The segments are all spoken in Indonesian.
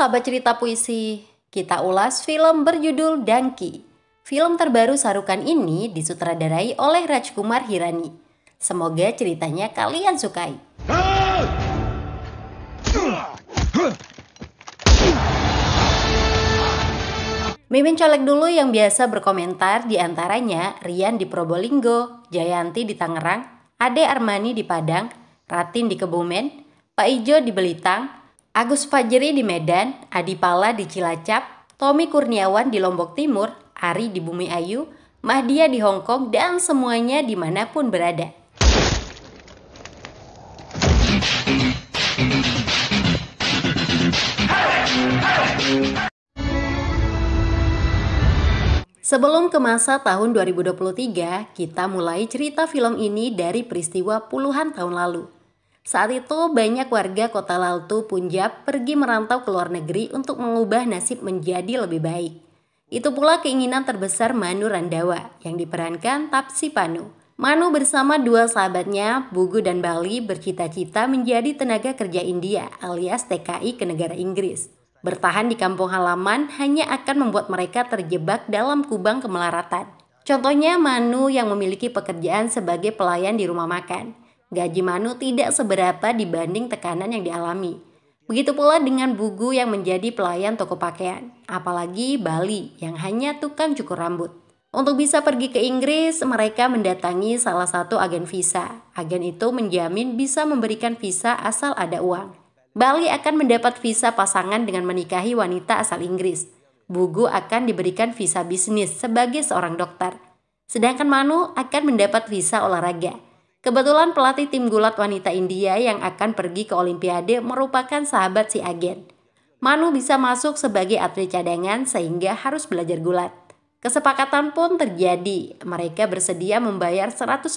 sahabat cerita puisi, kita ulas film berjudul Dangki. Film terbaru Sarukan ini disutradarai oleh Rajkumar Hirani. Semoga ceritanya kalian sukai. Mimin colek dulu yang biasa berkomentar diantaranya Rian di Probolinggo, Jayanti di Tangerang, Ade Armani di Padang, Ratin di Kebumen, Pak Ijo di Belitang, Agus Fajri di Medan, Adi Pala di Cilacap, Tommy Kurniawan di Lombok Timur, Ari di Bumi Ayu, Mahdia di Hong Kong, dan semuanya dimanapun berada. Sebelum ke masa tahun 2023, kita mulai cerita film ini dari peristiwa puluhan tahun lalu. Saat itu banyak warga kota Laltu, Punjab pergi merantau ke luar negeri untuk mengubah nasib menjadi lebih baik. Itu pula keinginan terbesar Manu Randawa yang diperankan Tapsi Panu. Manu bersama dua sahabatnya, Bugu dan Bali, bercita-cita menjadi tenaga kerja India alias TKI ke negara Inggris. Bertahan di kampung halaman hanya akan membuat mereka terjebak dalam kubang kemelaratan. Contohnya Manu yang memiliki pekerjaan sebagai pelayan di rumah makan. Gaji Manu tidak seberapa dibanding tekanan yang dialami. Begitu pula dengan Bugu yang menjadi pelayan toko pakaian, apalagi Bali yang hanya tukang cukur rambut. Untuk bisa pergi ke Inggris, mereka mendatangi salah satu agen visa. Agen itu menjamin bisa memberikan visa asal ada uang. Bali akan mendapat visa pasangan dengan menikahi wanita asal Inggris. Bugu akan diberikan visa bisnis sebagai seorang dokter. Sedangkan Manu akan mendapat visa olahraga Kebetulan pelatih tim gulat wanita India yang akan pergi ke Olimpiade merupakan sahabat si agen. Manu bisa masuk sebagai atlet cadangan sehingga harus belajar gulat. Kesepakatan pun terjadi. Mereka bersedia membayar 150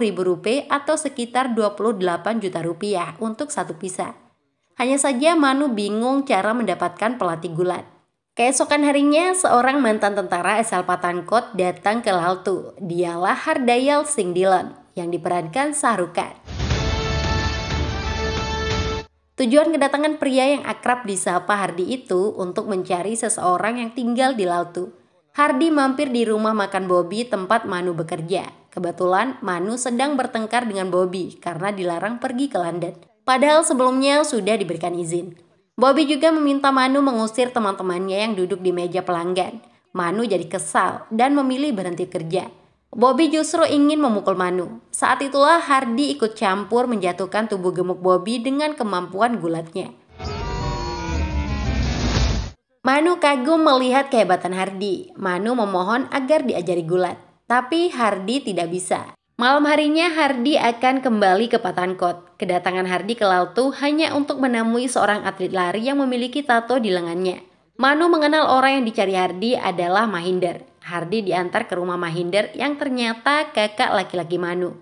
ribu rupiah atau sekitar 28 juta rupiah untuk satu pisah. Hanya saja Manu bingung cara mendapatkan pelatih gulat. Keesokan harinya, seorang mantan tentara asal Patangkot datang ke Laltu. Dialah Hardayal Singh Dillon, yang diperankan Sarukan. Tujuan kedatangan pria yang akrab disapa Hardi itu untuk mencari seseorang yang tinggal di Lautu. Hardi mampir di rumah makan Bobby tempat Manu bekerja. Kebetulan Manu sedang bertengkar dengan Bobby karena dilarang pergi ke London. Padahal sebelumnya sudah diberikan izin. Bobby juga meminta Manu mengusir teman-temannya yang duduk di meja pelanggan. Manu jadi kesal dan memilih berhenti kerja. Bobby justru ingin memukul Manu. Saat itulah Hardy ikut campur menjatuhkan tubuh gemuk Bobby dengan kemampuan gulatnya. Manu kagum melihat kehebatan Hardy. Manu memohon agar diajari gulat. Tapi Hardy tidak bisa. Malam harinya Hardy akan kembali ke Patankot. Kedatangan Hardy ke Laltu hanya untuk menemui seorang atlet lari yang memiliki tato di lengannya. Manu mengenal orang yang dicari Hardy adalah Mahinder. Hardi diantar ke rumah Mahinder yang ternyata kakak laki-laki Manu.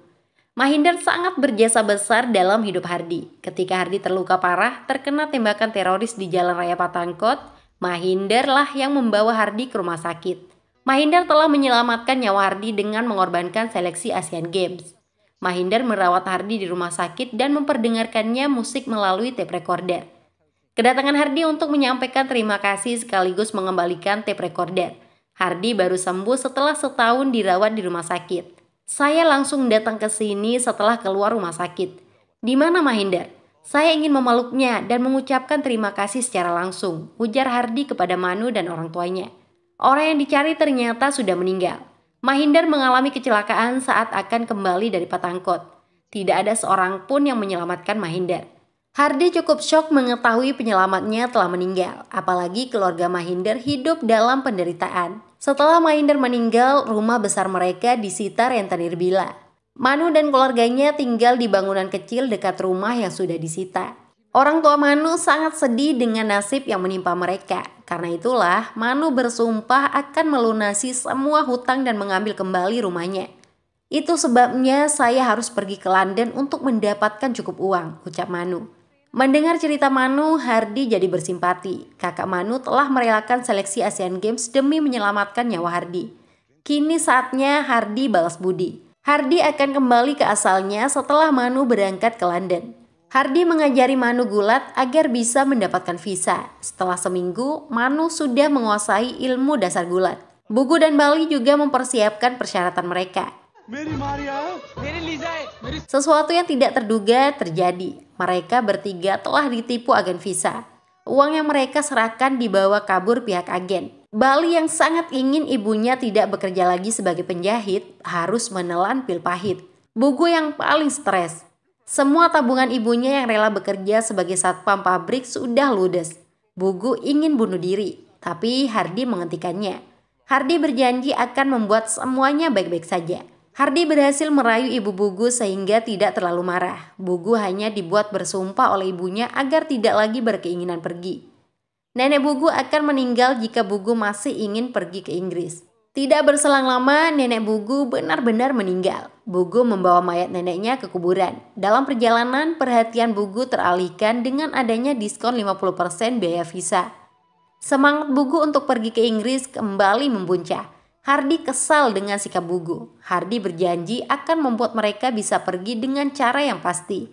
Mahinder sangat berjasa besar dalam hidup Hardi. Ketika Hardi terluka parah, terkena tembakan teroris di Jalan Raya Patangkot, Mahinder lah yang membawa Hardi ke rumah sakit. Mahinder telah menyelamatkan nyawa Hardi dengan mengorbankan seleksi Asian Games. Mahinder merawat Hardi di rumah sakit dan memperdengarkannya musik melalui tape recorder. Kedatangan Hardi untuk menyampaikan terima kasih sekaligus mengembalikan tape recorder. Hardi baru sembuh setelah setahun dirawat di rumah sakit. Saya langsung datang ke sini setelah keluar rumah sakit. Di mana Mahinder? Saya ingin memeluknya dan mengucapkan terima kasih secara langsung, ujar Hardi kepada Manu dan orang tuanya. Orang yang dicari ternyata sudah meninggal. Mahinder mengalami kecelakaan saat akan kembali dari Patangkot. Tidak ada seorang pun yang menyelamatkan Mahinder. Hardy cukup shock mengetahui penyelamatnya telah meninggal, apalagi keluarga Mahinder hidup dalam penderitaan. Setelah Mahinder meninggal, rumah besar mereka disita rentenir Bila. Manu dan keluarganya tinggal di bangunan kecil dekat rumah yang sudah disita. Orang tua Manu sangat sedih dengan nasib yang menimpa mereka. Karena itulah, Manu bersumpah akan melunasi semua hutang dan mengambil kembali rumahnya. Itu sebabnya saya harus pergi ke London untuk mendapatkan cukup uang, ucap Manu. Mendengar cerita Manu, Hardi jadi bersimpati. Kakak Manu telah merelakan seleksi Asian Games demi menyelamatkan nyawa Hardi. Kini saatnya Hardi balas budi. Hardi akan kembali ke asalnya setelah Manu berangkat ke London. Hardi mengajari Manu gulat agar bisa mendapatkan visa. Setelah seminggu, Manu sudah menguasai ilmu dasar gulat. Bugu dan Bali juga mempersiapkan persyaratan mereka. Mary Maria, Mary sesuatu yang tidak terduga terjadi. Mereka bertiga telah ditipu agen visa. Uang yang mereka serahkan dibawa kabur pihak agen. Bali yang sangat ingin ibunya tidak bekerja lagi sebagai penjahit harus menelan pil pahit. Bugu yang paling stres. Semua tabungan ibunya yang rela bekerja sebagai satpam pabrik sudah ludes. Bugu ingin bunuh diri, tapi Hardi menghentikannya. Hardi berjanji akan membuat semuanya baik-baik saja. Hardi berhasil merayu ibu Bugu sehingga tidak terlalu marah. Bugu hanya dibuat bersumpah oleh ibunya agar tidak lagi berkeinginan pergi. Nenek Bugu akan meninggal jika Bugu masih ingin pergi ke Inggris. Tidak berselang lama, nenek Bugu benar-benar meninggal. Bugu membawa mayat neneknya ke kuburan. Dalam perjalanan, perhatian Bugu teralihkan dengan adanya diskon 50% biaya visa. Semangat Bugu untuk pergi ke Inggris kembali membuncah. Hardy kesal dengan sikap Bugu. Hardy berjanji akan membuat mereka bisa pergi dengan cara yang pasti.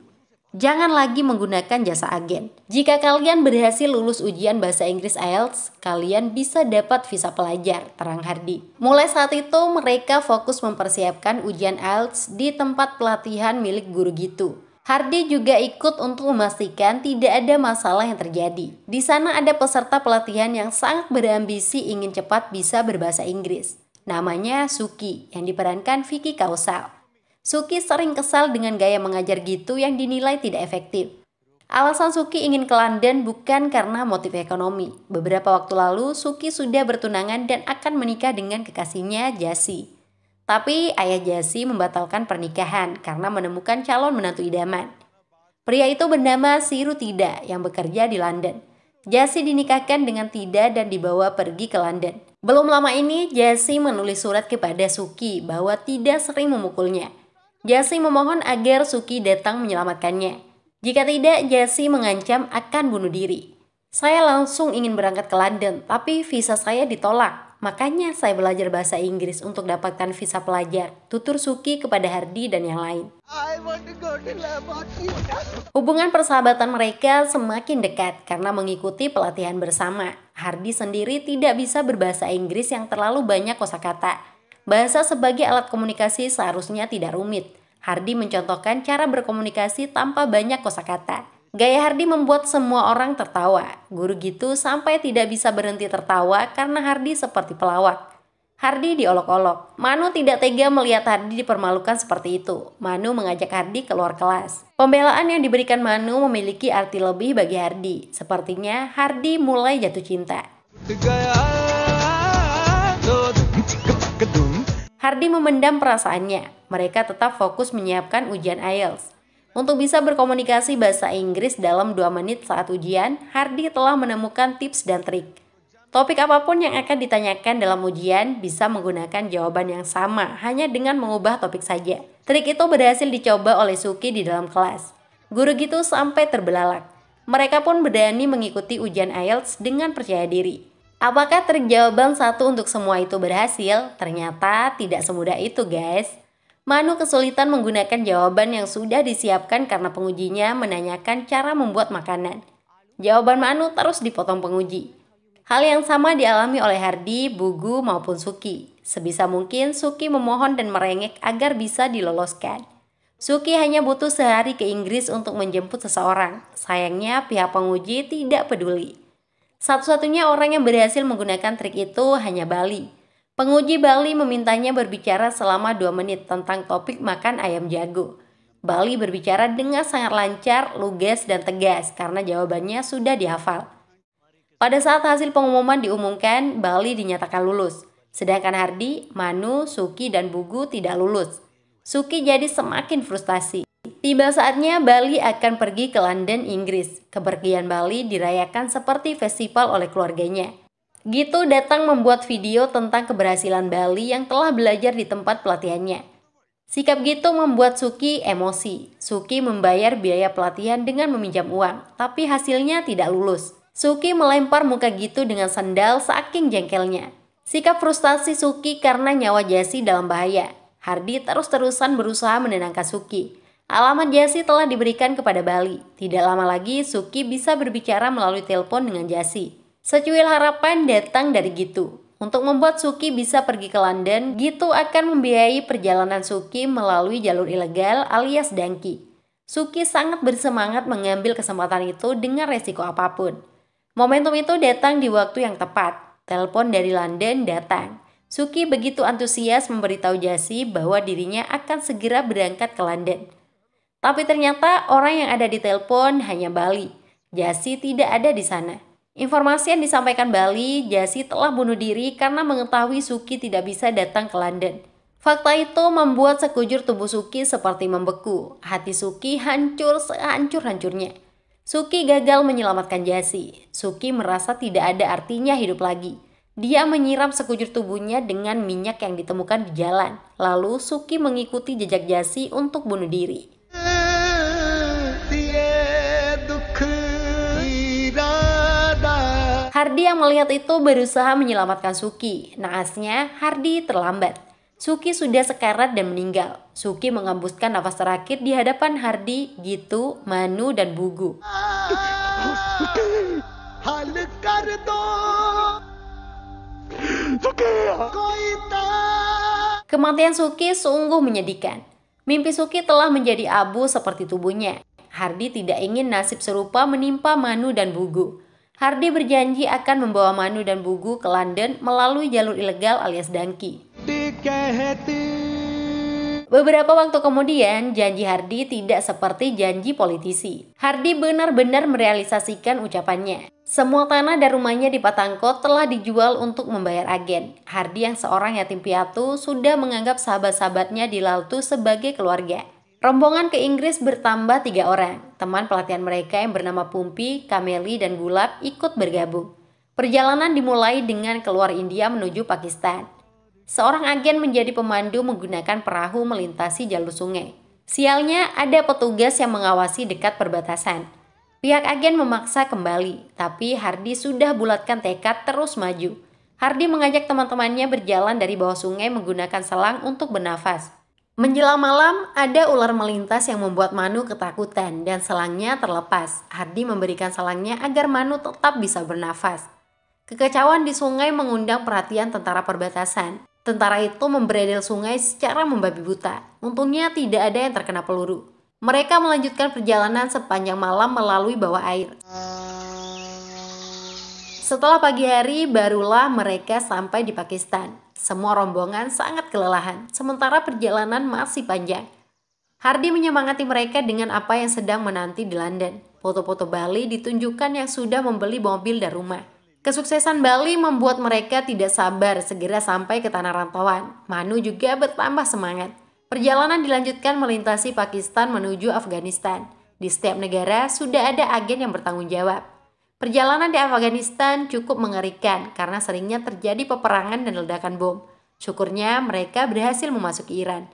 Jangan lagi menggunakan jasa agen. Jika kalian berhasil lulus ujian bahasa Inggris IELTS, kalian bisa dapat visa pelajar, terang Hardy. Mulai saat itu, mereka fokus mempersiapkan ujian IELTS di tempat pelatihan milik guru gitu. Hardy juga ikut untuk memastikan tidak ada masalah yang terjadi. Di sana ada peserta pelatihan yang sangat berambisi ingin cepat bisa berbahasa Inggris. Namanya Suki, yang diperankan Vicky Kausal. Suki sering kesal dengan gaya mengajar gitu yang dinilai tidak efektif. Alasan Suki ingin ke London bukan karena motif ekonomi. Beberapa waktu lalu, Suki sudah bertunangan dan akan menikah dengan kekasihnya, Jasi. Tapi ayah Jasi membatalkan pernikahan karena menemukan calon menantu idaman. Pria itu bernama Siru Tida yang bekerja di London. Jasi dinikahkan dengan Tida dan dibawa pergi ke London. Belum lama ini, Jasi menulis surat kepada Suki bahwa Tida sering memukulnya. Jasi memohon agar Suki datang menyelamatkannya. Jika tidak, Jasi mengancam akan bunuh diri. Saya langsung ingin berangkat ke London, tapi visa saya ditolak. Makanya saya belajar bahasa Inggris untuk dapatkan visa pelajar, tutur Suki kepada Hardi dan yang lain. Hubungan persahabatan mereka semakin dekat karena mengikuti pelatihan bersama. Hardi sendiri tidak bisa berbahasa Inggris yang terlalu banyak kosakata. Bahasa sebagai alat komunikasi seharusnya tidak rumit. Hardi mencontohkan cara berkomunikasi tanpa banyak kosakata. Gaya Hardi membuat semua orang tertawa. Guru gitu sampai tidak bisa berhenti tertawa karena Hardi seperti pelawak. Hardi diolok-olok. Manu tidak tega melihat Hardi dipermalukan seperti itu. Manu mengajak Hardi keluar kelas. Pembelaan yang diberikan Manu memiliki arti lebih bagi Hardi. Sepertinya Hardi mulai jatuh cinta. Hardi memendam perasaannya. Mereka tetap fokus menyiapkan ujian IELTS. Untuk bisa berkomunikasi bahasa Inggris dalam 2 menit saat ujian, Hardy telah menemukan tips dan trik. Topik apapun yang akan ditanyakan dalam ujian bisa menggunakan jawaban yang sama, hanya dengan mengubah topik saja. Trik itu berhasil dicoba oleh Suki di dalam kelas. Guru gitu sampai terbelalak. Mereka pun berani mengikuti ujian IELTS dengan percaya diri. Apakah trik jawaban satu untuk semua itu berhasil? Ternyata tidak semudah itu, guys. Manu kesulitan menggunakan jawaban yang sudah disiapkan karena pengujinya menanyakan cara membuat makanan. Jawaban Manu terus dipotong penguji. Hal yang sama dialami oleh Hardi, Bugu, maupun Suki. Sebisa mungkin Suki memohon dan merengek agar bisa diloloskan. Suki hanya butuh sehari ke Inggris untuk menjemput seseorang. Sayangnya pihak penguji tidak peduli. Satu-satunya orang yang berhasil menggunakan trik itu hanya Bali. Penguji Bali memintanya berbicara selama dua menit tentang topik makan ayam jago. Bali berbicara dengan sangat lancar, lugas, dan tegas karena jawabannya sudah dihafal. Pada saat hasil pengumuman diumumkan, Bali dinyatakan lulus. Sedangkan Hardi, Manu, Suki, dan Bugu tidak lulus. Suki jadi semakin frustasi. Tiba saatnya Bali akan pergi ke London, Inggris. Kepergian Bali dirayakan seperti festival oleh keluarganya. Gitu datang membuat video tentang keberhasilan Bali yang telah belajar di tempat pelatihannya. Sikap Gitu membuat Suki emosi. Suki membayar biaya pelatihan dengan meminjam uang, tapi hasilnya tidak lulus. Suki melempar muka Gitu dengan sandal saking jengkelnya. Sikap frustasi Suki karena nyawa Jasi dalam bahaya. Hardi terus-terusan berusaha menenangkan Suki. Alamat Jasi telah diberikan kepada Bali. Tidak lama lagi, Suki bisa berbicara melalui telepon dengan Jasi. Secuil harapan datang dari Gitu. Untuk membuat Suki bisa pergi ke London, Gitu akan membiayai perjalanan Suki melalui jalur ilegal alias dangki. Suki sangat bersemangat mengambil kesempatan itu dengan resiko apapun. Momentum itu datang di waktu yang tepat. Telepon dari London datang. Suki begitu antusias memberitahu Jasi bahwa dirinya akan segera berangkat ke London. Tapi ternyata orang yang ada di telepon hanya Bali. Jasi tidak ada di sana. Informasi yang disampaikan Bali, Jasi telah bunuh diri karena mengetahui Suki tidak bisa datang ke London. Fakta itu membuat sekujur tubuh Suki seperti membeku. Hati Suki hancur sehancur-hancurnya. Suki gagal menyelamatkan Jasi. Suki merasa tidak ada artinya hidup lagi. Dia menyiram sekujur tubuhnya dengan minyak yang ditemukan di jalan. Lalu Suki mengikuti jejak Jasi untuk bunuh diri. Hardi yang melihat itu berusaha menyelamatkan Suki. Naasnya, Hardi terlambat. Suki sudah sekarat dan meninggal. Suki mengembuskan nafas terakhir di hadapan Hardi, Gitu, Manu, dan Bugu. Kematian Suki sungguh menyedihkan. Mimpi Suki telah menjadi abu seperti tubuhnya. Hardi tidak ingin nasib serupa menimpa Manu dan Bugu. Hardy berjanji akan membawa Manu dan Bugu ke London melalui jalur ilegal alias dangki. Beberapa waktu kemudian, janji Hardy tidak seperti janji politisi. Hardy benar-benar merealisasikan ucapannya. Semua tanah dan rumahnya di Patangko telah dijual untuk membayar agen. Hardy yang seorang yatim piatu sudah menganggap sahabat-sahabatnya di Laltu sebagai keluarga. Rombongan ke Inggris bertambah tiga orang. Teman pelatihan mereka yang bernama Pumpi, Kameli, dan Gulab ikut bergabung. Perjalanan dimulai dengan keluar India menuju Pakistan. Seorang agen menjadi pemandu menggunakan perahu melintasi jalur sungai. Sialnya, ada petugas yang mengawasi dekat perbatasan. Pihak agen memaksa kembali, tapi Hardi sudah bulatkan tekad terus maju. Hardi mengajak teman-temannya berjalan dari bawah sungai menggunakan selang untuk bernafas. Menjelang malam, ada ular melintas yang membuat Manu ketakutan dan selangnya terlepas. Hardi memberikan selangnya agar Manu tetap bisa bernafas. Kekecauan di sungai mengundang perhatian tentara perbatasan. Tentara itu memberedel sungai secara membabi buta. Untungnya tidak ada yang terkena peluru. Mereka melanjutkan perjalanan sepanjang malam melalui bawah air. Setelah pagi hari, barulah mereka sampai di Pakistan. Semua rombongan sangat kelelahan, sementara perjalanan masih panjang. Hardy menyemangati mereka dengan apa yang sedang menanti di London. Foto-foto Bali ditunjukkan yang sudah membeli mobil dan rumah. Kesuksesan Bali membuat mereka tidak sabar segera sampai ke tanah rantauan. Manu juga bertambah semangat. Perjalanan dilanjutkan melintasi Pakistan menuju Afghanistan. Di setiap negara sudah ada agen yang bertanggung jawab. Perjalanan di Afghanistan cukup mengerikan karena seringnya terjadi peperangan dan ledakan bom. Syukurnya mereka berhasil memasuki Iran.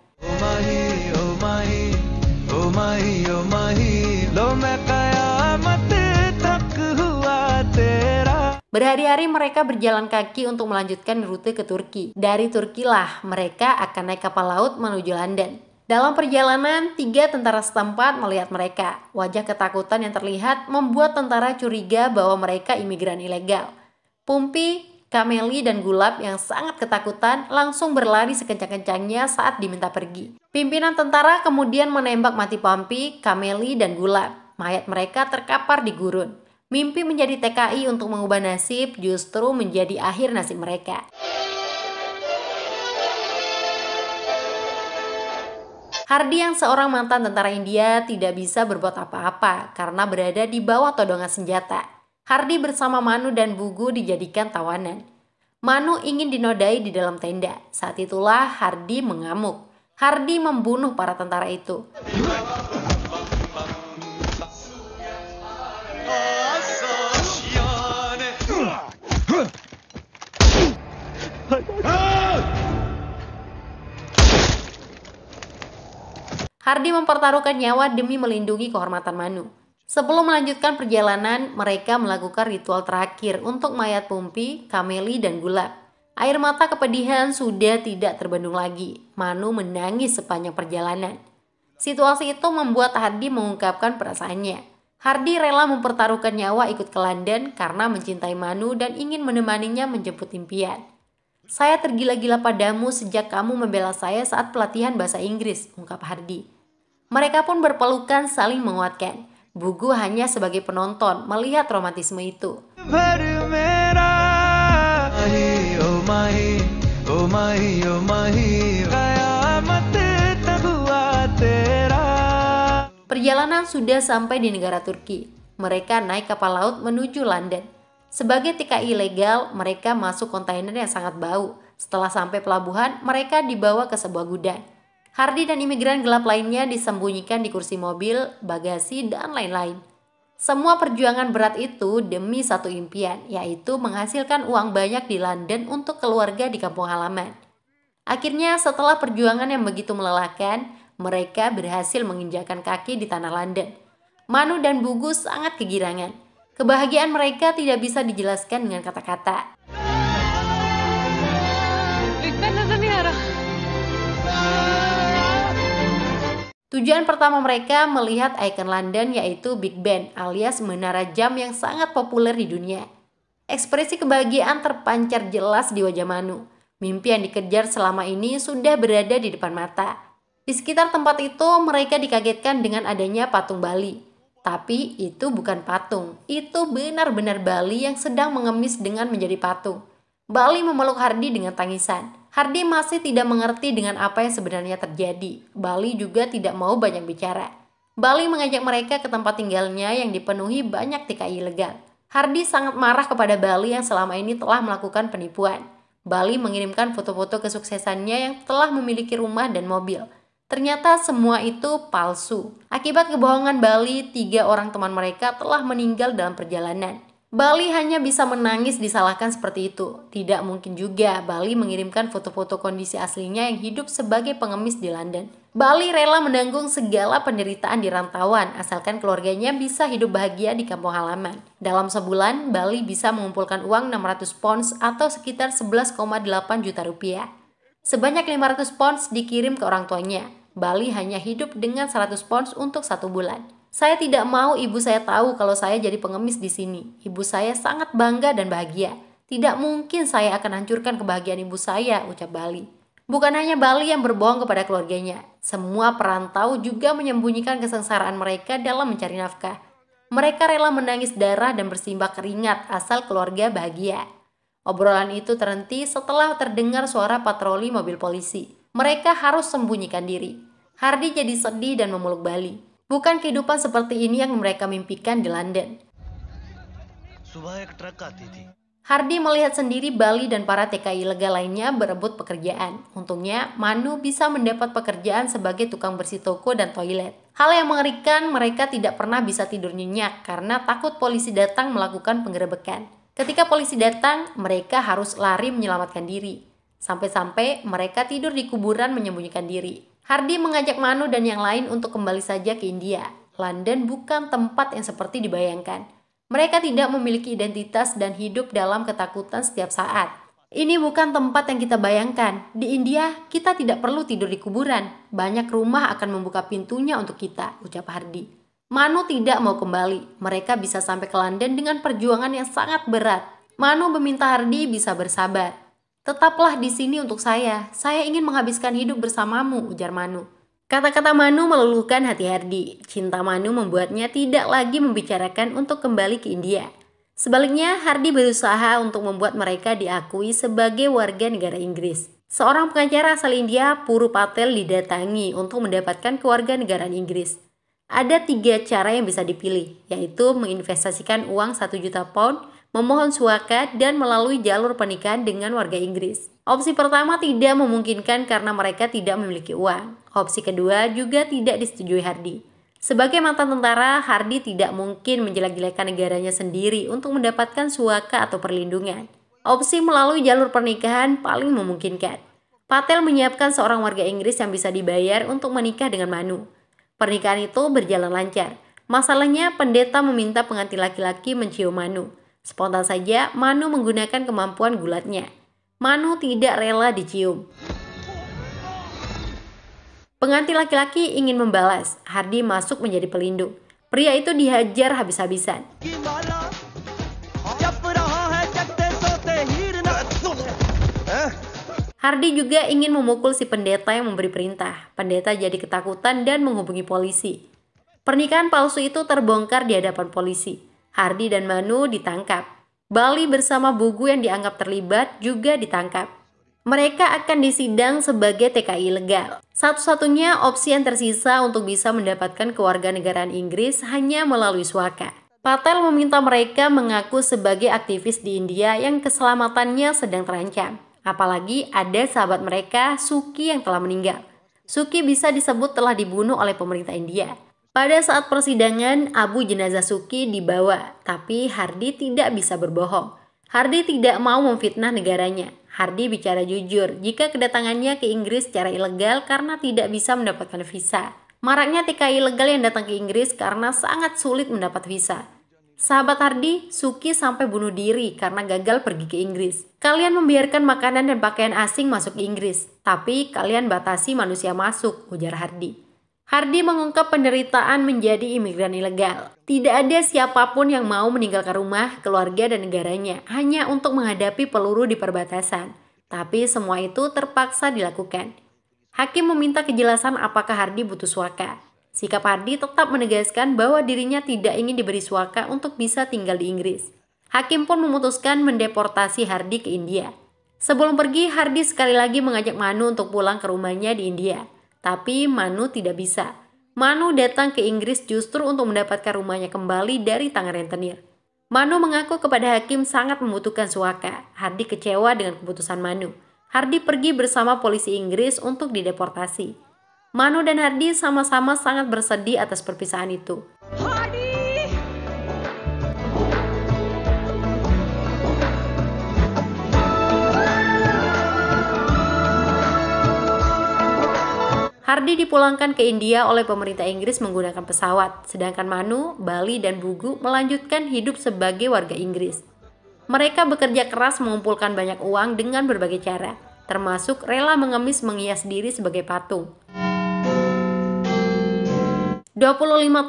Berhari-hari mereka berjalan kaki untuk melanjutkan rute ke Turki. Dari Turkilah mereka akan naik kapal laut menuju London. Dalam perjalanan, tiga tentara setempat melihat mereka. Wajah ketakutan yang terlihat membuat tentara curiga bahwa mereka imigran ilegal. Pumpi, Kameli, dan Gulab yang sangat ketakutan langsung berlari sekencang-kencangnya saat diminta pergi. Pimpinan tentara kemudian menembak mati Pampi, Kameli, dan Gulab. Mayat mereka terkapar di gurun. Mimpi menjadi TKI untuk mengubah nasib justru menjadi akhir nasib mereka. Hardi yang seorang mantan tentara India tidak bisa berbuat apa-apa karena berada di bawah todongan senjata. Hardi bersama Manu dan Bugu dijadikan tawanan. Manu ingin dinodai di dalam tenda. Saat itulah Hardi mengamuk. Hardi membunuh para tentara itu. Ah! Hardi mempertaruhkan nyawa demi melindungi kehormatan Manu. Sebelum melanjutkan perjalanan, mereka melakukan ritual terakhir untuk mayat Pumpi, Kameli, dan Gula. Air mata kepedihan sudah tidak terbendung lagi. Manu menangis sepanjang perjalanan. Situasi itu membuat Hardi mengungkapkan perasaannya. Hardi rela mempertaruhkan nyawa ikut ke London karena mencintai Manu dan ingin menemaninya menjemput impian. Saya tergila-gila padamu sejak kamu membela saya saat pelatihan bahasa Inggris, ungkap Hardi. Mereka pun berpelukan saling menguatkan. Bugu hanya sebagai penonton melihat romantisme itu. Perjalanan sudah sampai di negara Turki. Mereka naik kapal laut menuju London. Sebagai TKI ilegal, mereka masuk kontainer yang sangat bau. Setelah sampai pelabuhan, mereka dibawa ke sebuah gudang. Hardi dan imigran gelap lainnya disembunyikan di kursi mobil, bagasi, dan lain-lain. Semua perjuangan berat itu demi satu impian, yaitu menghasilkan uang banyak di London untuk keluarga di kampung halaman. Akhirnya setelah perjuangan yang begitu melelahkan, mereka berhasil menginjakan kaki di tanah London. Manu dan Bugus sangat kegirangan. Kebahagiaan mereka tidak bisa dijelaskan dengan kata-kata. Tujuan pertama mereka melihat ikon London yaitu Big Ben alias menara jam yang sangat populer di dunia. Ekspresi kebahagiaan terpancar jelas di wajah Manu. Mimpi yang dikejar selama ini sudah berada di depan mata. Di sekitar tempat itu mereka dikagetkan dengan adanya patung Bali. Tapi itu bukan patung, itu benar-benar Bali yang sedang mengemis dengan menjadi patung. Bali memeluk Hardi dengan tangisan. Hardy masih tidak mengerti dengan apa yang sebenarnya terjadi. Bali juga tidak mau banyak bicara. Bali mengajak mereka ke tempat tinggalnya yang dipenuhi banyak TKI ilegal. Hardy sangat marah kepada Bali yang selama ini telah melakukan penipuan. Bali mengirimkan foto-foto kesuksesannya yang telah memiliki rumah dan mobil. Ternyata semua itu palsu. Akibat kebohongan Bali, tiga orang teman mereka telah meninggal dalam perjalanan. Bali hanya bisa menangis disalahkan seperti itu. Tidak mungkin juga Bali mengirimkan foto-foto kondisi aslinya yang hidup sebagai pengemis di London. Bali rela menanggung segala penderitaan di rantauan asalkan keluarganya bisa hidup bahagia di kampung halaman. Dalam sebulan, Bali bisa mengumpulkan uang 600 pounds atau sekitar 11,8 juta rupiah. Sebanyak 500 pounds dikirim ke orang tuanya. Bali hanya hidup dengan 100 pounds untuk satu bulan. Saya tidak mau ibu saya tahu kalau saya jadi pengemis di sini. Ibu saya sangat bangga dan bahagia. Tidak mungkin saya akan hancurkan kebahagiaan ibu saya, ucap Bali. Bukan hanya Bali yang berbohong kepada keluarganya. Semua perantau juga menyembunyikan kesengsaraan mereka dalam mencari nafkah. Mereka rela menangis darah dan bersimbah keringat asal keluarga bahagia. Obrolan itu terhenti setelah terdengar suara patroli mobil polisi. Mereka harus sembunyikan diri. Hardi jadi sedih dan memeluk Bali. Bukan kehidupan seperti ini yang mereka mimpikan di London. Hardi melihat sendiri Bali dan para TKI ilegal lainnya berebut pekerjaan. Untungnya, Manu bisa mendapat pekerjaan sebagai tukang bersih toko dan toilet. Hal yang mengerikan, mereka tidak pernah bisa tidur nyenyak karena takut polisi datang melakukan penggerebekan. Ketika polisi datang, mereka harus lari menyelamatkan diri. Sampai-sampai mereka tidur di kuburan menyembunyikan diri. Hardy mengajak Manu dan yang lain untuk kembali saja ke India. London bukan tempat yang seperti dibayangkan. Mereka tidak memiliki identitas dan hidup dalam ketakutan setiap saat. Ini bukan tempat yang kita bayangkan. Di India, kita tidak perlu tidur di kuburan. Banyak rumah akan membuka pintunya untuk kita, ucap Hardy. Manu tidak mau kembali. Mereka bisa sampai ke London dengan perjuangan yang sangat berat. Manu meminta Hardy bisa bersabar. Tetaplah di sini untuk saya. Saya ingin menghabiskan hidup bersamamu, ujar Manu. Kata-kata Manu meluluhkan hati Hardi. Cinta Manu membuatnya tidak lagi membicarakan untuk kembali ke India. Sebaliknya, Hardi berusaha untuk membuat mereka diakui sebagai warga negara Inggris. Seorang pengacara asal India, Puru Patel, didatangi untuk mendapatkan keluarga negara Inggris. Ada tiga cara yang bisa dipilih, yaitu menginvestasikan uang 1 juta pound, memohon suaka, dan melalui jalur pernikahan dengan warga Inggris. Opsi pertama tidak memungkinkan karena mereka tidak memiliki uang. Opsi kedua juga tidak disetujui Hardy. Sebagai mantan tentara, Hardy tidak mungkin menjelek-jelekan negaranya sendiri untuk mendapatkan suaka atau perlindungan. Opsi melalui jalur pernikahan paling memungkinkan. Patel menyiapkan seorang warga Inggris yang bisa dibayar untuk menikah dengan Manu. Pernikahan itu berjalan lancar. Masalahnya pendeta meminta pengantin laki-laki mencium Manu. Spontan saja, Manu menggunakan kemampuan gulatnya. Manu tidak rela dicium. Pengantin laki-laki ingin membalas. Hardi masuk menjadi pelindung. Pria itu dihajar habis-habisan. Eh? Hardi juga ingin memukul si pendeta yang memberi perintah. Pendeta jadi ketakutan dan menghubungi polisi. Pernikahan palsu itu terbongkar di hadapan polisi. Hardi dan Manu ditangkap. Bali bersama Bugu yang dianggap terlibat juga ditangkap. Mereka akan disidang sebagai TKI legal. Satu-satunya opsi yang tersisa untuk bisa mendapatkan kewarganegaraan Inggris hanya melalui suaka. Patel meminta mereka mengaku sebagai aktivis di India yang keselamatannya sedang terancam. Apalagi ada sahabat mereka, Suki, yang telah meninggal. Suki bisa disebut telah dibunuh oleh pemerintah India. Pada saat persidangan, abu jenazah Suki dibawa, tapi Hardi tidak bisa berbohong. Hardi tidak mau memfitnah negaranya. Hardi bicara jujur jika kedatangannya ke Inggris secara ilegal karena tidak bisa mendapatkan visa. Maraknya TKI ilegal yang datang ke Inggris karena sangat sulit mendapat visa. Sahabat Hardi, Suki sampai bunuh diri karena gagal pergi ke Inggris. Kalian membiarkan makanan dan pakaian asing masuk ke Inggris, tapi kalian batasi manusia masuk, ujar Hardi. Hardi mengungkap penderitaan menjadi imigran ilegal. Tidak ada siapapun yang mau meninggalkan rumah, keluarga, dan negaranya hanya untuk menghadapi peluru di perbatasan. Tapi semua itu terpaksa dilakukan. Hakim meminta kejelasan apakah Hardi butuh suaka. Sikap Hardi tetap menegaskan bahwa dirinya tidak ingin diberi suaka untuk bisa tinggal di Inggris. Hakim pun memutuskan mendeportasi Hardi ke India. Sebelum pergi, Hardi sekali lagi mengajak Manu untuk pulang ke rumahnya di India. Tapi Manu tidak bisa. Manu datang ke Inggris justru untuk mendapatkan rumahnya kembali dari tangan rentenir. Manu mengaku kepada hakim sangat membutuhkan Suaka. Hardi kecewa dengan keputusan Manu. Hardi pergi bersama polisi Inggris untuk dideportasi. Manu dan Hardi sama-sama sangat bersedih atas perpisahan itu. Hardy! Ardi dipulangkan ke India oleh pemerintah Inggris menggunakan pesawat, sedangkan Manu, Bali, dan Bugu melanjutkan hidup sebagai warga Inggris. Mereka bekerja keras mengumpulkan banyak uang dengan berbagai cara, termasuk rela mengemis menghias diri sebagai patung. 25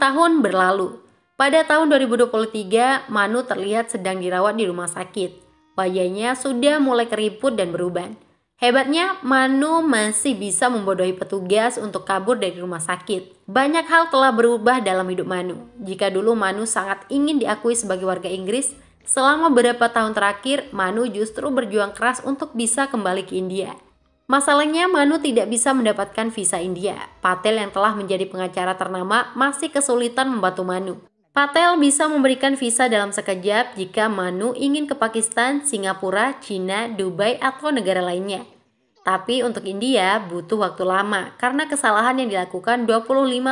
tahun berlalu. Pada tahun 2023, Manu terlihat sedang dirawat di rumah sakit. Wajahnya sudah mulai keriput dan berubah. Hebatnya, Manu masih bisa membodohi petugas untuk kabur dari rumah sakit. Banyak hal telah berubah dalam hidup Manu. Jika dulu Manu sangat ingin diakui sebagai warga Inggris, selama beberapa tahun terakhir Manu justru berjuang keras untuk bisa kembali ke India. Masalahnya Manu tidak bisa mendapatkan visa India. Patel yang telah menjadi pengacara ternama masih kesulitan membantu Manu. Patel bisa memberikan visa dalam sekejap jika Manu ingin ke Pakistan, Singapura, Cina, Dubai, atau negara lainnya. Tapi untuk India butuh waktu lama karena kesalahan yang dilakukan 25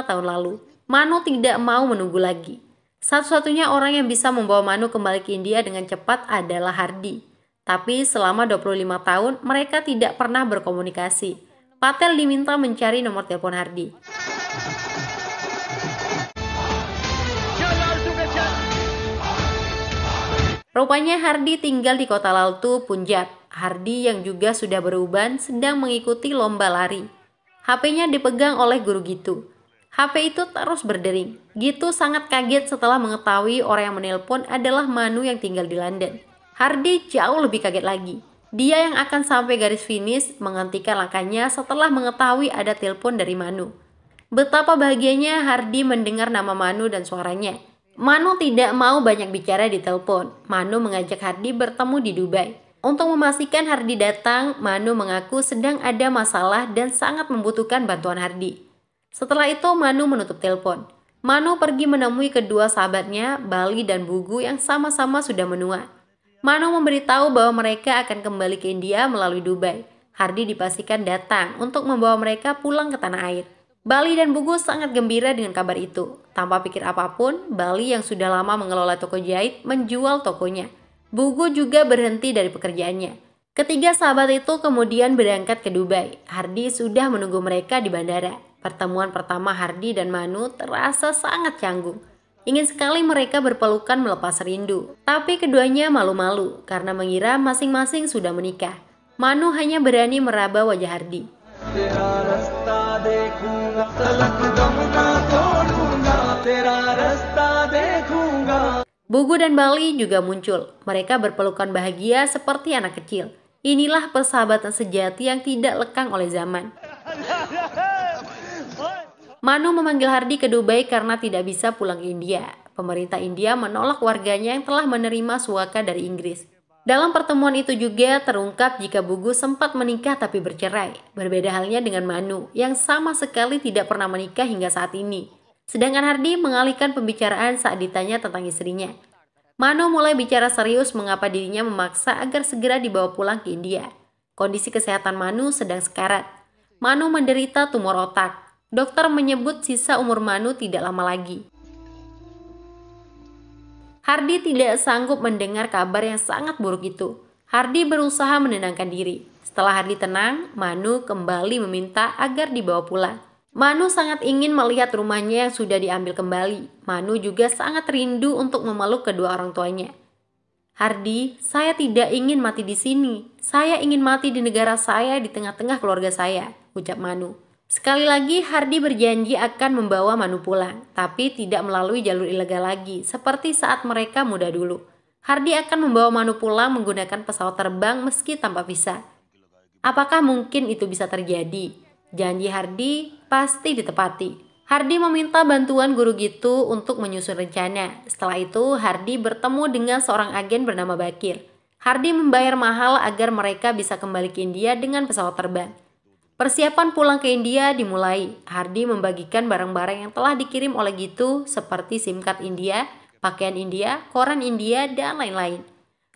tahun lalu. Manu tidak mau menunggu lagi. Satu-satunya orang yang bisa membawa Manu kembali ke India dengan cepat adalah Hardi. Tapi selama 25 tahun mereka tidak pernah berkomunikasi. Patel diminta mencari nomor telepon Hardi. Rupanya Hardi tinggal di kota Laltu, Punjab. Hardi yang juga sudah beruban sedang mengikuti lomba lari. HP-nya dipegang oleh guru Gitu. HP itu terus berdering. Gitu sangat kaget setelah mengetahui orang yang menelpon adalah Manu yang tinggal di London. Hardi jauh lebih kaget lagi. Dia yang akan sampai garis finish menghentikan langkahnya setelah mengetahui ada telepon dari Manu. Betapa bahagianya Hardi mendengar nama Manu dan suaranya. Manu tidak mau banyak bicara di telepon. Manu mengajak Hardi bertemu di Dubai. Untuk memastikan Hardi datang, Manu mengaku sedang ada masalah dan sangat membutuhkan bantuan Hardi. Setelah itu, Manu menutup telepon. Manu pergi menemui kedua sahabatnya, Bali dan Bugu yang sama-sama sudah menua. Manu memberitahu bahwa mereka akan kembali ke India melalui Dubai. Hardi dipastikan datang untuk membawa mereka pulang ke tanah air. Bali dan Bugu sangat gembira dengan kabar itu. Tanpa pikir apapun, Bali yang sudah lama mengelola toko jahit menjual tokonya. Bugo juga berhenti dari pekerjaannya. Ketiga sahabat itu kemudian berangkat ke Dubai. Hardi sudah menunggu mereka di bandara. Pertemuan pertama Hardi dan Manu terasa sangat canggung. Ingin sekali mereka berpelukan melepas rindu. Tapi keduanya malu-malu karena mengira masing-masing sudah menikah. Manu hanya berani meraba wajah Hardi. Bugu dan Bali juga muncul. Mereka berpelukan bahagia seperti anak kecil. Inilah persahabatan sejati yang tidak lekang oleh zaman. Manu memanggil Hardi ke Dubai karena tidak bisa pulang ke India. Pemerintah India menolak warganya yang telah menerima suaka dari Inggris. Dalam pertemuan itu juga terungkap jika Bugu sempat menikah tapi bercerai. Berbeda halnya dengan Manu yang sama sekali tidak pernah menikah hingga saat ini. Sedangkan Hardy mengalihkan pembicaraan saat ditanya tentang istrinya. Mano mulai bicara serius mengapa dirinya memaksa agar segera dibawa pulang ke India. Kondisi kesehatan Manu sedang sekarat. Manu menderita tumor otak. Dokter menyebut sisa umur Manu tidak lama lagi. Hardy tidak sanggup mendengar kabar yang sangat buruk itu. Hardy berusaha menenangkan diri. Setelah Hardy tenang, Manu kembali meminta agar dibawa pulang. Manu sangat ingin melihat rumahnya yang sudah diambil kembali. Manu juga sangat rindu untuk memeluk kedua orang tuanya. Hardi, saya tidak ingin mati di sini. Saya ingin mati di negara saya di tengah-tengah keluarga saya, ucap Manu. Sekali lagi Hardi berjanji akan membawa Manu pulang, tapi tidak melalui jalur ilegal lagi seperti saat mereka muda dulu. Hardi akan membawa Manu pulang menggunakan pesawat terbang meski tanpa visa. Apakah mungkin itu bisa terjadi? Janji Hardi pasti ditepati. Hardi meminta bantuan guru Gitu untuk menyusun rencana. Setelah itu, Hardi bertemu dengan seorang agen bernama Bakir. Hardi membayar mahal agar mereka bisa kembali ke India dengan pesawat terbang. Persiapan pulang ke India dimulai. Hardi membagikan barang-barang yang telah dikirim oleh Gitu seperti SIM card India, pakaian India, koran India, dan lain-lain.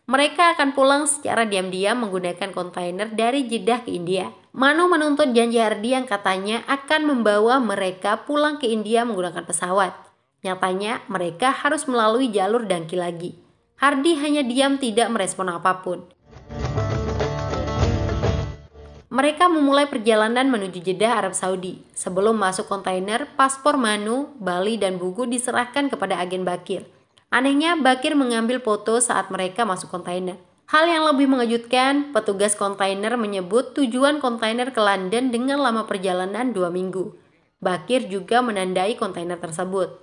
Mereka akan pulang secara diam-diam menggunakan kontainer dari Jeddah ke India. Manu menuntut janji Hardi yang katanya akan membawa mereka pulang ke India menggunakan pesawat. Nyatanya mereka harus melalui jalur dangki lagi. Hardi hanya diam tidak merespon apapun. Mereka memulai perjalanan menuju Jeddah, Arab Saudi. Sebelum masuk kontainer, paspor Manu, Bali, dan Bugu diserahkan kepada agen Bakir. Anehnya, Bakir mengambil foto saat mereka masuk kontainer. Hal yang lebih mengejutkan, petugas kontainer menyebut tujuan kontainer ke London dengan lama perjalanan dua minggu. Bakir juga menandai kontainer tersebut.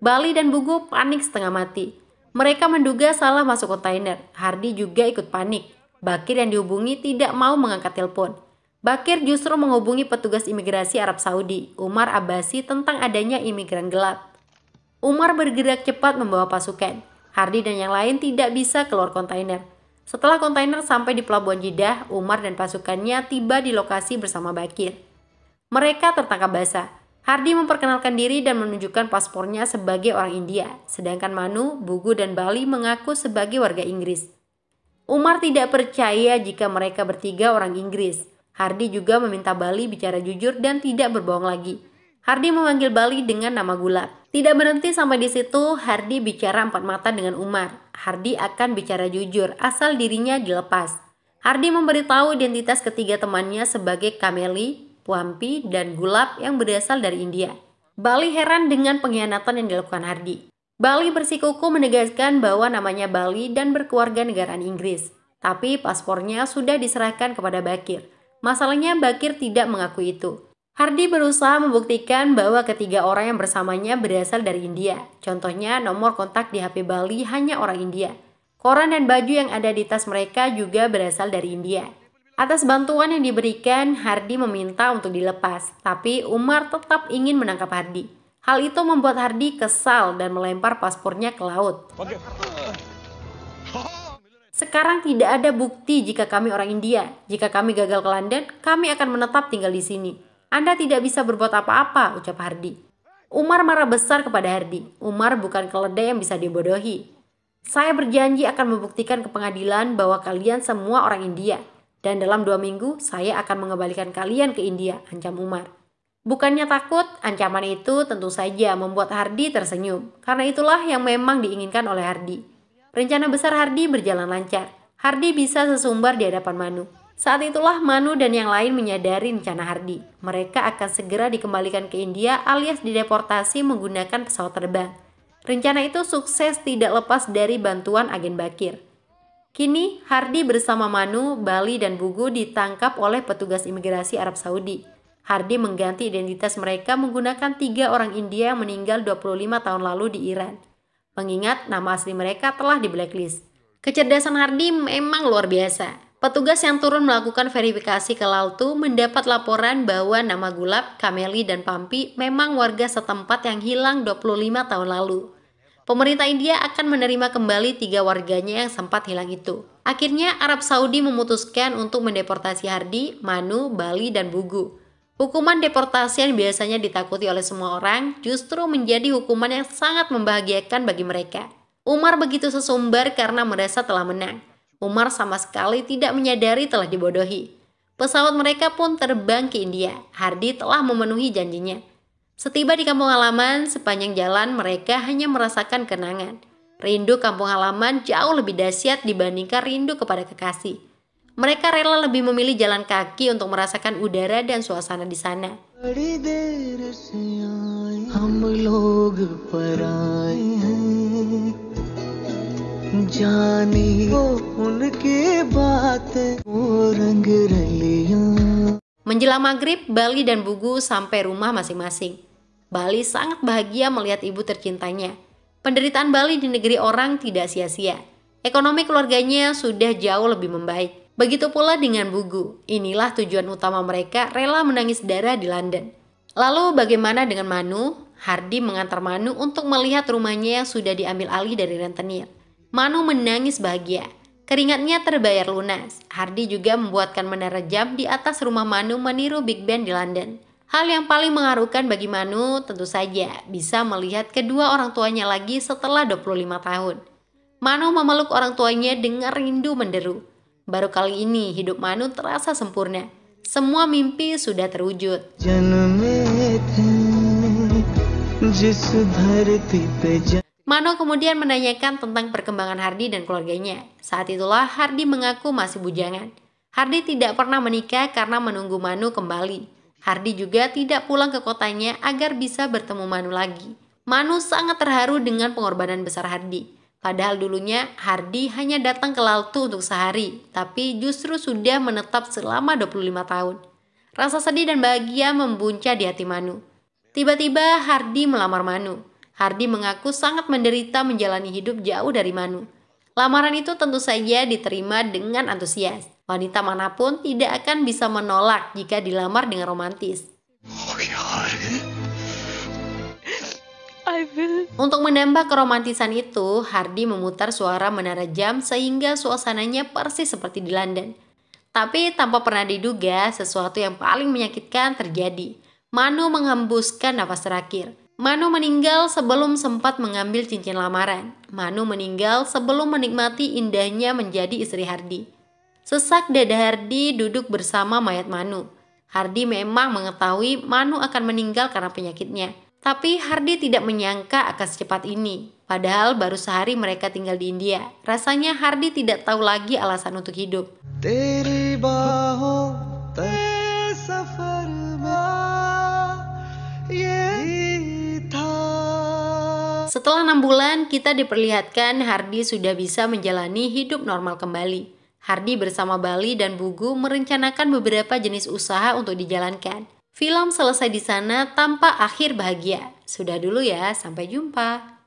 Bali dan Bugu panik setengah mati. Mereka menduga salah masuk kontainer. Hardi juga ikut panik. Bakir yang dihubungi tidak mau mengangkat telepon. Bakir justru menghubungi petugas imigrasi Arab Saudi, Umar Abbasi tentang adanya imigran gelap. Umar bergerak cepat membawa pasukan. Hardi dan yang lain tidak bisa keluar kontainer. Setelah kontainer sampai di Pelabuhan Jeddah, Umar dan pasukannya tiba di lokasi bersama Bakir. Mereka tertangkap basah. Hardi memperkenalkan diri dan menunjukkan paspornya sebagai orang India, sedangkan Manu, Bugu, dan Bali mengaku sebagai warga Inggris. Umar tidak percaya jika mereka bertiga orang Inggris. Hardi juga meminta Bali bicara jujur dan tidak berbohong lagi. Hardi memanggil Bali dengan nama Gulab. Tidak berhenti sampai di situ, Hardi bicara empat mata dengan Umar. Hardi akan bicara jujur, asal dirinya dilepas. Hardi memberitahu identitas ketiga temannya sebagai Kameli, Puampi, dan Gulab yang berasal dari India. Bali heran dengan pengkhianatan yang dilakukan Hardi. Bali bersikuku menegaskan bahwa namanya Bali dan berkeluarga negaraan Inggris. Tapi paspornya sudah diserahkan kepada Bakir. Masalahnya Bakir tidak mengakui itu. Hardy berusaha membuktikan bahwa ketiga orang yang bersamanya berasal dari India. Contohnya, nomor kontak di HP Bali hanya orang India. Koran dan baju yang ada di tas mereka juga berasal dari India. Atas bantuan yang diberikan, Hardy meminta untuk dilepas, tapi Umar tetap ingin menangkap Hardy. Hal itu membuat Hardy kesal dan melempar paspornya ke laut. Sekarang tidak ada bukti jika kami orang India. Jika kami gagal ke London, kami akan menetap tinggal di sini. Anda tidak bisa berbuat apa-apa, ucap Hardi. Umar marah besar kepada Hardi. Umar bukan keledai yang bisa dibodohi. Saya berjanji akan membuktikan ke pengadilan bahwa kalian semua orang India. Dan dalam dua minggu, saya akan mengembalikan kalian ke India, ancam Umar. Bukannya takut, ancaman itu tentu saja membuat Hardi tersenyum. Karena itulah yang memang diinginkan oleh Hardi. Rencana besar Hardi berjalan lancar. Hardi bisa sesumbar di hadapan Manu. Saat itulah Manu dan yang lain menyadari rencana Hardi. Mereka akan segera dikembalikan ke India alias dideportasi menggunakan pesawat terbang. Rencana itu sukses tidak lepas dari bantuan agen Bakir. Kini Hardi bersama Manu, Bali dan Bugu ditangkap oleh petugas imigrasi Arab Saudi. Hardi mengganti identitas mereka menggunakan tiga orang India yang meninggal 25 tahun lalu di Iran. Mengingat nama asli mereka telah di blacklist. Kecerdasan Hardi memang luar biasa. Petugas yang turun melakukan verifikasi ke Laltu mendapat laporan bahwa nama Gulab, Kameli, dan Pampi memang warga setempat yang hilang 25 tahun lalu. Pemerintah India akan menerima kembali tiga warganya yang sempat hilang itu. Akhirnya Arab Saudi memutuskan untuk mendeportasi Hardi, Manu, Bali, dan Bugu. Hukuman deportasi yang biasanya ditakuti oleh semua orang justru menjadi hukuman yang sangat membahagiakan bagi mereka. Umar begitu sesumbar karena merasa telah menang. Umar sama sekali tidak menyadari telah dibodohi. Pesawat mereka pun terbang ke India. Hardi telah memenuhi janjinya. Setiba di kampung halaman, sepanjang jalan mereka hanya merasakan kenangan. Rindu kampung halaman jauh lebih dahsyat dibandingkan rindu kepada kekasih. Mereka rela lebih memilih jalan kaki untuk merasakan udara dan suasana di sana. जानी उनके बात रंग Menjelang maghrib, Bali dan Bugu sampai rumah masing-masing. Bali sangat bahagia melihat ibu tercintanya. Penderitaan Bali di negeri orang tidak sia-sia. Ekonomi keluarganya sudah jauh lebih membaik. Begitu pula dengan Bugu. Inilah tujuan utama mereka rela menangis darah di London. Lalu bagaimana dengan Manu? Hardi mengantar Manu untuk melihat rumahnya yang sudah diambil alih dari rentenir. Manu menangis bahagia. Keringatnya terbayar lunas. Hardy juga membuatkan menara jam di atas rumah Manu meniru Big Ben di London. Hal yang paling mengharukan bagi Manu tentu saja bisa melihat kedua orang tuanya lagi setelah 25 tahun. Manu memeluk orang tuanya dengan rindu menderu. Baru kali ini hidup Manu terasa sempurna. Semua mimpi sudah terwujud. Mano kemudian menanyakan tentang perkembangan Hardi dan keluarganya. Saat itulah Hardi mengaku masih bujangan. Hardi tidak pernah menikah karena menunggu Manu kembali. Hardi juga tidak pulang ke kotanya agar bisa bertemu Manu lagi. Manu sangat terharu dengan pengorbanan besar Hardi. Padahal dulunya Hardi hanya datang ke Laltu untuk sehari, tapi justru sudah menetap selama 25 tahun. Rasa sedih dan bahagia membunca di hati Manu. Tiba-tiba Hardi melamar Manu. Hardi mengaku sangat menderita menjalani hidup jauh dari Manu. Lamaran itu tentu saja diterima dengan antusias. Wanita manapun tidak akan bisa menolak jika dilamar dengan romantis. Oh ya, Untuk menambah keromantisan itu, Hardi memutar suara menara jam sehingga suasananya persis seperti di London. Tapi tanpa pernah diduga, sesuatu yang paling menyakitkan terjadi. Manu menghembuskan nafas terakhir. Manu meninggal sebelum sempat mengambil cincin lamaran. Manu meninggal sebelum menikmati indahnya menjadi istri Hardi. Sesak dada Hardi duduk bersama mayat Manu. Hardi memang mengetahui Manu akan meninggal karena penyakitnya. Tapi Hardi tidak menyangka akan secepat ini. Padahal baru sehari mereka tinggal di India. Rasanya Hardi tidak tahu lagi alasan untuk hidup. Setelah 6 bulan, kita diperlihatkan Hardi sudah bisa menjalani hidup normal kembali. Hardi bersama Bali dan Bugu merencanakan beberapa jenis usaha untuk dijalankan. Film selesai di sana tanpa akhir bahagia. Sudah dulu ya, sampai jumpa.